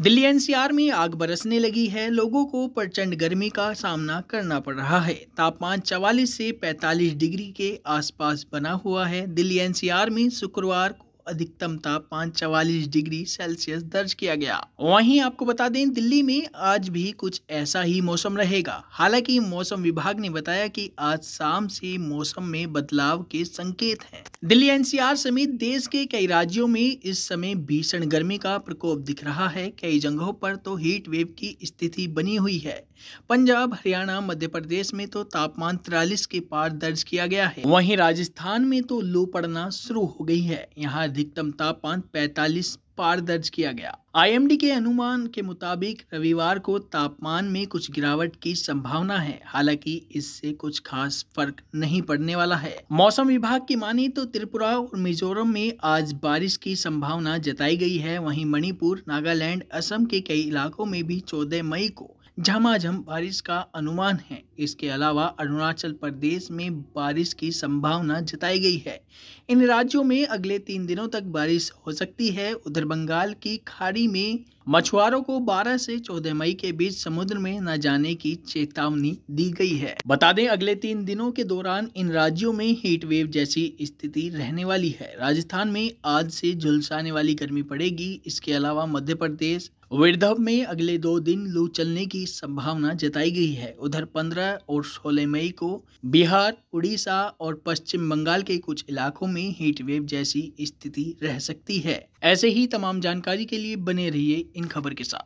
Delhi NCR में आग बरसने लगी है लोगों को प्रचंड गर्मी का सामना करना पड़ रहा है तापमान 44 से 45 डिग्री के आसपास बना हुआ है दिल्ली एनसीआर में शुक्रवार को अधिकतम तापमान चवालीस डिग्री सेल्सियस दर्ज किया गया वहीं आपको बता दें दिल्ली में आज भी कुछ ऐसा ही मौसम रहेगा हालांकि मौसम विभाग ने बताया कि आज शाम से मौसम में बदलाव के संकेत हैं दिल्ली एनसीआर समेत देश के कई राज्यों में इस समय भीषण गर्मी का प्रकोप दिख रहा है कई जगहों पर तो हीट वेव की स्थिति बनी हुई है पंजाब हरियाणा मध्य प्रदेश में तो तापमान तिरालीस के पार दर्ज किया गया है वहीं राजस्थान में तो लू पड़ना शुरू हो गई है यहाँ अधिकतम तापमान 45 पार दर्ज किया गया आईएमडी के अनुमान के मुताबिक रविवार को तापमान में कुछ गिरावट की संभावना है हालांकि इससे कुछ खास फर्क नहीं पड़ने वाला है मौसम विभाग की माने तो त्रिपुरा और मिजोरम में आज बारिश की संभावना जताई गई है वहीं मणिपुर नागालैंड असम के कई इलाकों में भी चौदह मई को झमाझम बारिश का अनुमान है इसके अलावा अरुणाचल प्रदेश में बारिश की संभावना जताई गई है इन राज्यों में अगले तीन दिनों तक बारिश हो सकती है उधर बंगाल की खाड़ी में मछुआरों को 12 से 14 मई के बीच समुद्र में न जाने की चेतावनी दी गई है बता दें अगले तीन दिनों के दौरान इन राज्यों में हीट वेव जैसी स्थिति रहने वाली है राजस्थान में आज से झुलसाने वाली गर्मी पड़ेगी इसके अलावा मध्य प्रदेश विदर्भ में अगले दो दिन लू चलने की संभावना जताई गई है उधर 15 और 16 मई को बिहार उड़ीसा और पश्चिम बंगाल के कुछ इलाकों में हीट वेव जैसी स्थिति रह सकती है ऐसे ही तमाम जानकारी के लिए बने रहिए इन खबर के साथ